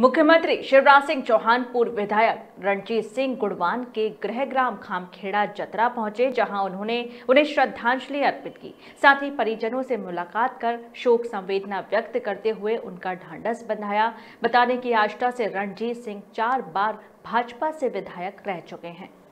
मुख्यमंत्री शिवराज सिंह चौहान पूर्व विधायक रणजीत सिंह गुड़वान के गृह ग्राम खामखेड़ा जतरा पहुंचे जहां उन्होंने उन्हें श्रद्धांजलि अर्पित की साथ ही परिजनों से मुलाकात कर शोक संवेदना व्यक्त करते हुए उनका ढांढस बंधाया बताने की आष्टा से रणजीत सिंह चार बार भाजपा से विधायक रह चुके हैं